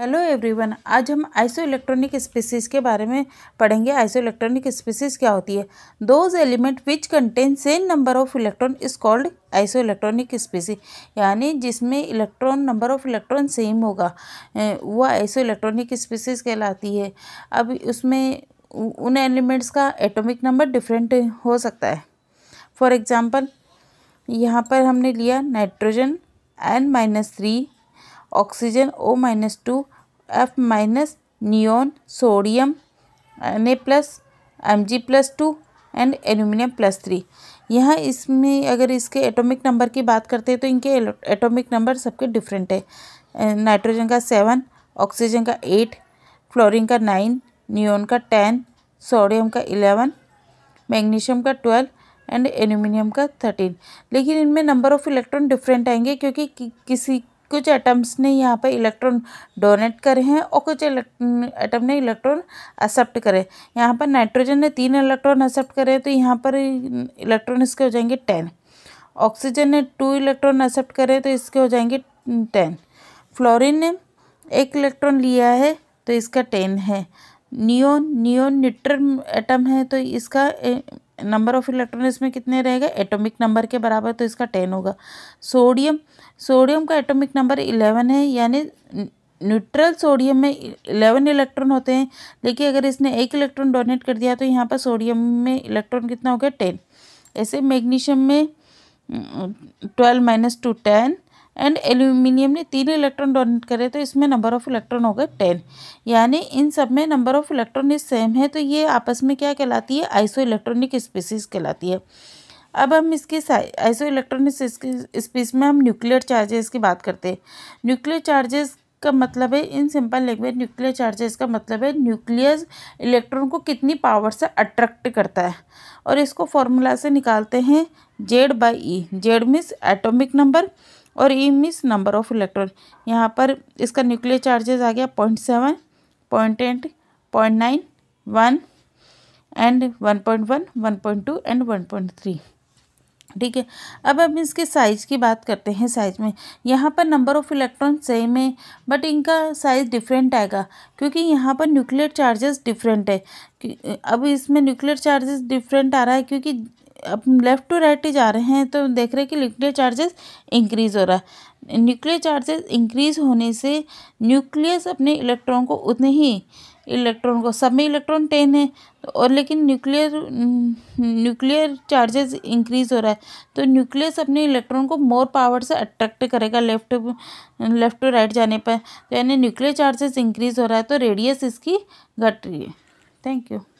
hello everyone आज हम iso electronic species के बारे में पढ़ेंगे आइसो इलेक्ट्रॉनिक स्पीसीज क्या होती है those element which contain same number of electron is called iso electronic species यानी जिसमें electron number of electron same होगा वो आइसो इलेक्ट्रॉनिक स्पीसीज कहलाती है अब उसमें उन एलिमेंट्स का एटोमिक नंबर डिफरेंट हो सकता है फॉर एग्ज़ाम्पल यहाँ पर हमने लिया nitrogen N minus three oxygen O minus two F minus neon sodium N A plus M G plus two and aluminium plus three यहाँ इसमें अगर इसके एटॉमिक नंबर की बात करते हैं तो इनके एटॉमिक नंबर सबके डिफरेंट है नाइट्रोजन का सेवन ऑक्सीजन का एट फ्लोरीन का नाइन नियोन का टेन सोडियम का इलेवन मैग्नीशियम का ट्वेल्व एंड एल्यूमिनियम का थर्टीन लेकिन इनमें नंबर ऑफ इलेक्ट्रॉन डिफरेंट आएंगे क्योंकि कि, किसी कुछ एटम्स ने यहाँ पर इलेक्ट्रॉन डोनेट करे हैं और कुछ एटम ने इलेक्ट्रॉन एक्सेप्ट करे यहाँ पर नाइट्रोजन ने तीन इलेक्ट्रॉन एक्सेप्ट करे तो यहाँ पर इलेक्ट्रॉन इसके हो जाएंगे टेन ऑक्सीजन ने टू इलेक्ट्रॉन एक्सेप्ट करे तो इसके हो जाएंगे टेन फ्लोरिन ने एक इलेक्ट्रॉन लिया है तो इसका टेन है नियोन नियोन निट्रन एटम है तो इसका नंबर ऑफ इलेक्ट्रॉन इसमें कितने रहेगा एटॉमिक नंबर के बराबर तो इसका टेन होगा सोडियम सोडियम का एटॉमिक नंबर इलेवन है यानी न्यूट्रल सोडियम में इलेवन इलेक्ट्रॉन होते हैं लेकिन अगर इसने एक इलेक्ट्रॉन डोनेट कर दिया तो यहाँ पर सोडियम में इलेक्ट्रॉन कितना हो गया टेन ऐसे मैग्नीशियम में hmm, twelve minus two ten and aluminium ने तीन इलेक्ट्रॉन डोनेट करे तो इसमें नंबर ऑफ इलेक्ट्रॉन हो गए टेन यानी इन सब में number of electron is same है तो ये आपस में क्या कहलाती है आइसो इलेक्ट्रॉनिक स्पीसीज कहलाती है अब हम इसकी आइसो इलेक्ट्रॉनिक स्पीस में हम न्यूक्लियर चार्जेस की बात करते हैं न्यूक्लियर चार्जेस का मतलब है in simple language nuclear charges का मतलब है न्यूक्लियस इलेक्ट्रॉन को कितनी पावर से अट्रैक्ट करता है और इसको फॉर्मूला से निकालते हैं Z by E Z means atomic number और E means number of electron यहाँ पर इसका न्यूक्लियर चार्जेस आ गया point seven point eight point nine one and one point one one point two and one point three ठीक है अब हम इसके साइज़ की बात करते हैं साइज़ में यहाँ पर नंबर ऑफ़ इलेक्ट्रॉन सेम है बट इनका साइज़ डिफरेंट आएगा क्योंकि यहाँ पर न्यूक्लियर चार्जेस डिफरेंट है अब इसमें न्यूक्लियर चार्जेस डिफरेंट आ रहा है क्योंकि अब लेफ़्ट टू राइट ही जा रहे हैं तो देख रहे हैं कि न्यूक्लियर चार्जेस इंक्रीज़ हो रहा है न्यूक्लियर चार्जेस इंक्रीज़ होने से न्यूक्लियस अपने इलेक्ट्रॉन को उतने ही इलेक्ट्रॉन को सब में इलेक्ट्रॉन टेन है और लेकिन न्यूक्लियर न्यूक्लियर चार्जेस इंक्रीज़ हो रहा है तो न्यूक्लियस अपने इलेक्ट्रॉन को मोर पावर से अट्रैक्ट करेगा लेफ्ट लेफ्ट टू राइट जाने पर तो यानी न्यूक्लियर चार्जेस इंक्रीज़ हो रहा है तो रेडियस इसकी घट रही है थैंक यू